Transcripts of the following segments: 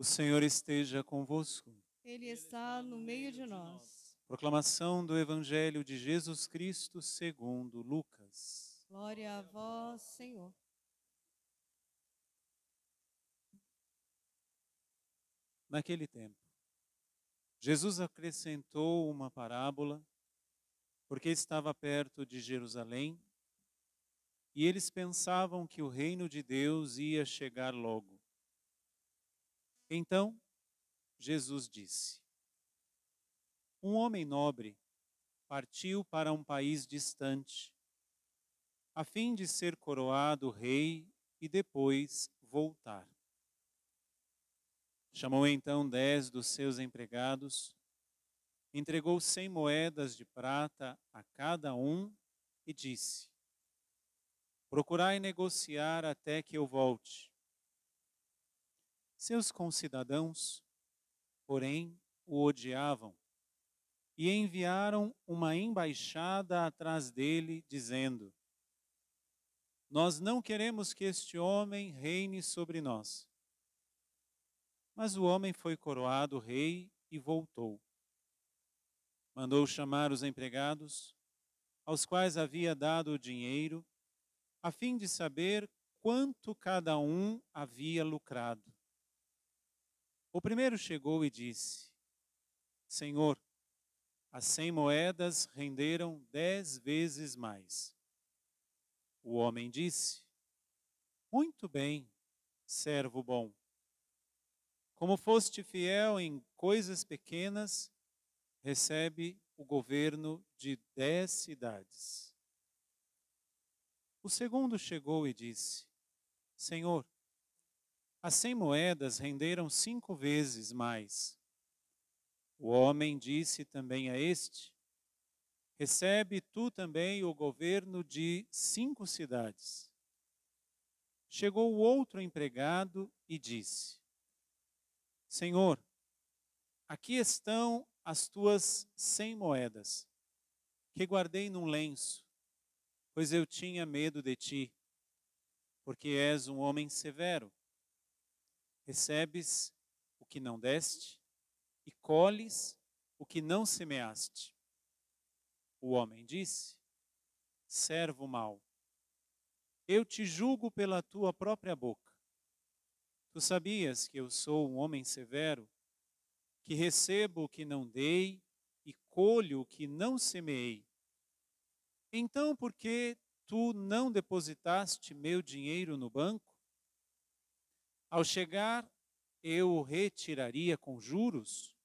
O Senhor esteja convosco. Ele está no meio de nós. Proclamação do Evangelho de Jesus Cristo segundo Lucas. Glória a vós, Senhor. Naquele tempo, Jesus acrescentou uma parábola, porque estava perto de Jerusalém, e eles pensavam que o reino de Deus ia chegar logo. Então, Jesus disse: Um homem nobre partiu para um país distante, a fim de ser coroado rei e depois voltar. Chamou então dez dos seus empregados, entregou cem moedas de prata a cada um e disse: Procurai negociar até que eu volte. Seus concidadãos, porém, o odiavam e enviaram uma embaixada atrás dele, dizendo: Nós não queremos que este homem reine sobre nós. Mas o homem foi coroado rei e voltou. Mandou chamar os empregados, aos quais havia dado o dinheiro, a fim de saber quanto cada um havia lucrado. O primeiro chegou e disse: Senhor, as cem moedas renderam dez vezes mais. O homem disse: Muito bem, servo bom. Como foste fiel em coisas pequenas, recebe o governo de dez cidades. O segundo chegou e disse: Senhor, as cem moedas renderam cinco vezes mais. O homem disse também a este: Recebe tu também o governo de cinco cidades. Chegou o outro empregado e disse: Senhor, aqui estão as tuas cem moedas, que guardei num lenço, pois eu tinha medo de ti, porque és um homem severo recebes o que não deste e colhes o que não semeaste. O homem disse: Servo mau, eu te julgo pela tua própria boca. Tu sabias que eu sou um homem severo, que recebo o que não dei e colho o que não semeei. Então, por que tu não depositaste meu dinheiro no banco? Ao chegar, eu o retiraria com juros?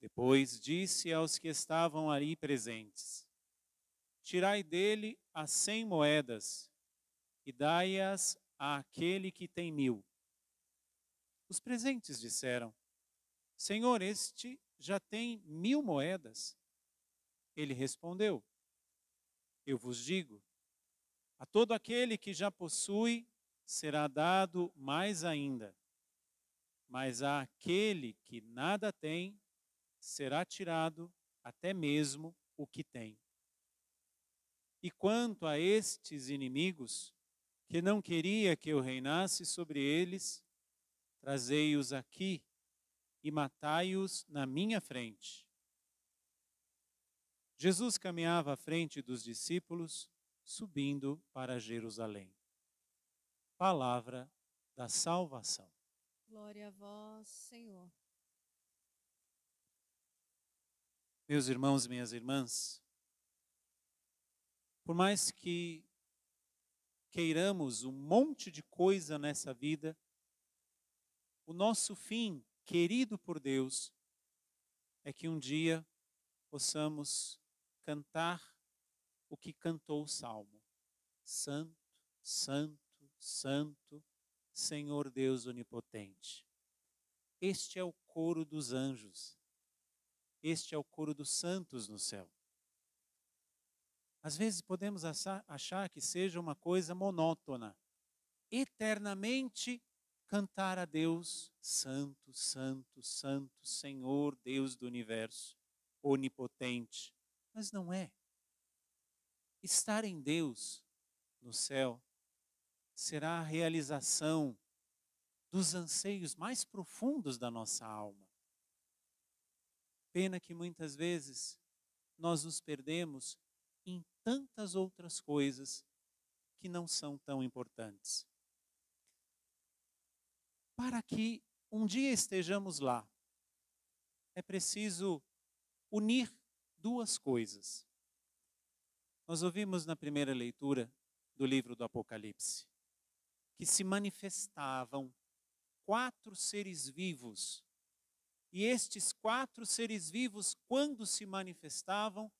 Depois disse aos que estavam ali presentes: Tirai dele as cem moedas e dai-as àquele que tem mil. Os presentes disseram: Senhor, este já tem mil moedas. Ele respondeu: Eu vos digo, a todo aquele que já possui, será dado mais ainda. Mas àquele que nada tem, será tirado até mesmo o que tem. E quanto a estes inimigos, que não queria que eu reinasse sobre eles, trazei-os aqui e matai-os na minha frente. Jesus caminhava à frente dos discípulos, subindo para Jerusalém palavra da salvação. Glória a vós, Senhor. Meus irmãos, minhas irmãs, por mais que queiramos um monte de coisa nessa vida, o nosso fim, querido por Deus, é que um dia possamos cantar o que cantou o salmo: Santo, Santo Santo, Senhor Deus Onipotente. Este é o coro dos anjos. Este é o coro dos santos no céu. Às vezes podemos achar que seja uma coisa monótona. Eternamente cantar a Deus, Santo, Santo, Santo, Senhor, Deus do universo, onipotente. Mas não é. Estar em Deus no céu será a realização dos anseios mais profundos da nossa alma. Pena que muitas vezes nós nos perdemos em tantas outras coisas que não são tão importantes. Para que um dia estejamos lá, é preciso unir duas coisas. Nós ouvimos na primeira leitura do livro do Apocalipse que se manifestavam quatro seres vivos. E estes quatro seres vivos, quando se manifestavam,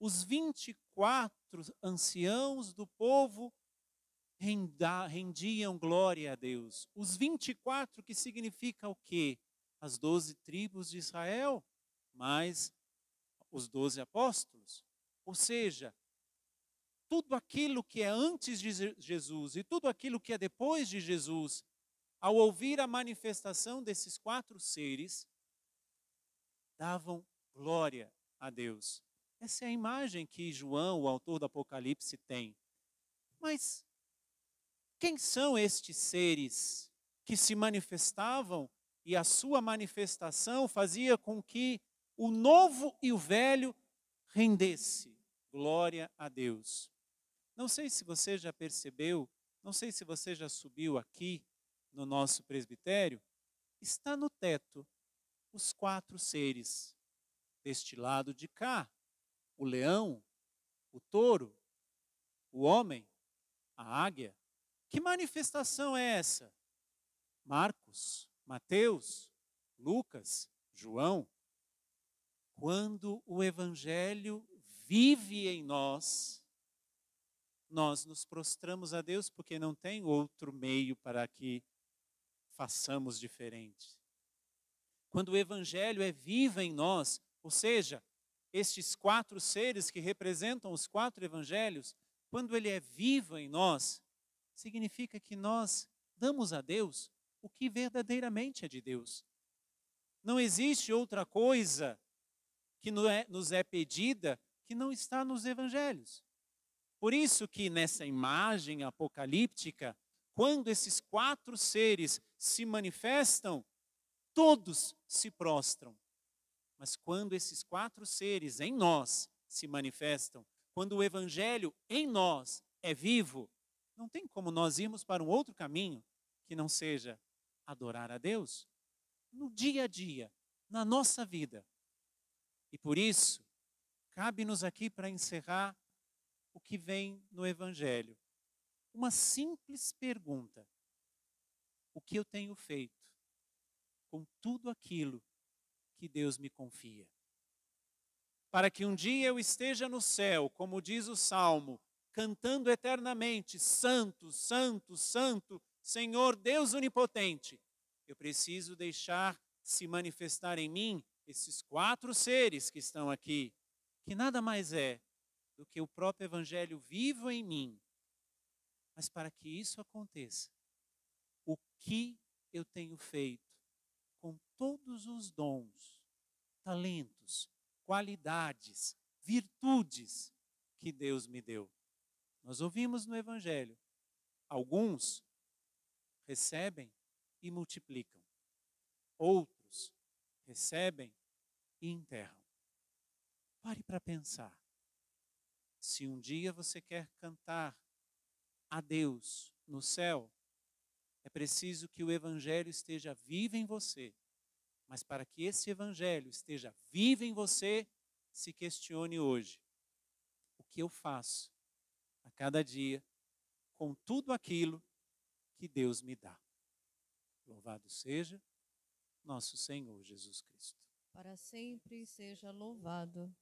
os 24 anciãos do povo rendiam glória a Deus. Os 24, que significa o quê? As doze tribos de Israel, mais os doze apóstolos. Ou seja, tudo aquilo que é antes de Jesus e tudo aquilo que é depois de Jesus, ao ouvir a manifestação desses quatro seres, davam glória a Deus. Essa é a imagem que João, o autor do Apocalipse, tem. Mas quem são estes seres que se manifestavam e a sua manifestação fazia com que o novo e o velho rendesse glória a Deus? Não sei se você já percebeu, não sei se você já subiu aqui no nosso presbitério, está no teto os quatro seres. Deste lado de cá, o leão, o touro, o homem, a águia. Que manifestação é essa? Marcos, Mateus, Lucas, João. Quando o Evangelho vive em nós, nós nos prostramos a Deus porque não tem outro meio para que façamos diferente. Quando o Evangelho é vivo em nós, ou seja, estes quatro seres que representam os quatro Evangelhos, quando ele é vivo em nós, significa que nós damos a Deus o que verdadeiramente é de Deus. Não existe outra coisa que é, nos é pedida que não está nos Evangelhos. Por isso que nessa imagem apocalíptica, quando esses quatro seres se manifestam, todos se prostram. Mas quando esses quatro seres em nós se manifestam, quando o evangelho em nós é vivo, não tem como nós irmos para um outro caminho que não seja adorar a Deus no dia a dia, na nossa vida. E por isso, cabe-nos aqui para encerrar o que vem no Evangelho? Uma simples pergunta: O que eu tenho feito com tudo aquilo que Deus me confia? Para que um dia eu esteja no céu, como diz o Salmo, cantando eternamente: Santo, Santo, Santo, Senhor Deus Onipotente. Eu preciso deixar se manifestar em mim esses quatro seres que estão aqui, que nada mais é do que o próprio Evangelho vivo em mim. Mas para que isso aconteça, o que eu tenho feito com todos os dons, talentos, qualidades, virtudes que Deus me deu? Nós ouvimos no Evangelho, alguns recebem e multiplicam, outros recebem e enterram. Pare para pensar se um dia você quer cantar a Deus no céu, é preciso que o Evangelho esteja vivo em você. Mas para que esse Evangelho esteja vivo em você, se questione hoje: o que eu faço a cada dia com tudo aquilo que Deus me dá? Louvado seja nosso Senhor Jesus Cristo. Para sempre seja louvado.